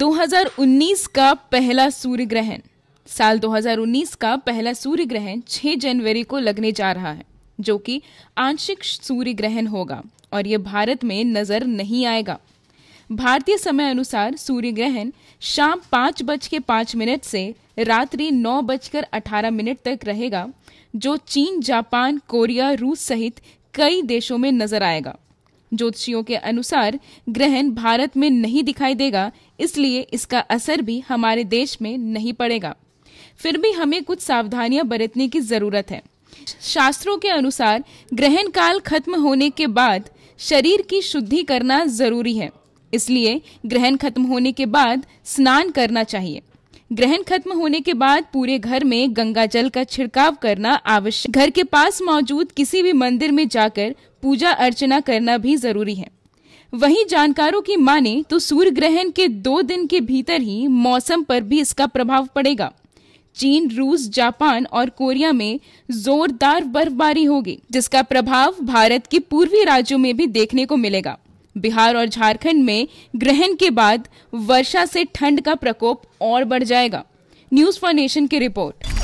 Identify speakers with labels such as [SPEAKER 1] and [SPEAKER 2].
[SPEAKER 1] 2019 का पहला सूर्य ग्रहण साल 2019 का पहला सूर्य ग्रहण 6 जनवरी को लगने जा रहा है जो कि आंशिक सूर्य ग्रहण होगा और यह भारत में नजर नहीं आएगा भारतीय समय अनुसार सूर्य ग्रहण शाम पांच बज के पांच मिनट से रात्रि नौ बजकर अठारह मिनट तक रहेगा जो चीन जापान कोरिया रूस सहित कई देशों में नजर आएगा ज्योतिषियों के अनुसार ग्रहण भारत में नहीं दिखाई देगा इसलिए इसका असर भी हमारे देश में नहीं पड़ेगा फिर भी हमें कुछ सावधानियां बरतने की जरूरत है शास्त्रों के अनुसार ग्रहण काल खत्म होने के बाद शरीर की शुद्धि करना जरूरी है इसलिए ग्रहण खत्म होने के बाद स्नान करना चाहिए ग्रहण खत्म होने के बाद पूरे घर में गंगा जल का छिड़काव करना आवश्यक घर के पास मौजूद किसी भी मंदिर में जाकर पूजा अर्चना करना भी जरूरी है वहीं जानकारों की माने तो सूर्य ग्रहण के दो दिन के भीतर ही मौसम पर भी इसका प्रभाव पड़ेगा चीन रूस जापान और कोरिया में जोरदार बर्फबारी होगी जिसका प्रभाव भारत के पूर्वी राज्यों में भी देखने को मिलेगा बिहार और झारखंड में ग्रहण के बाद वर्षा से ठंड का प्रकोप और बढ़ जाएगा न्यूज फॉर नेशन की रिपोर्ट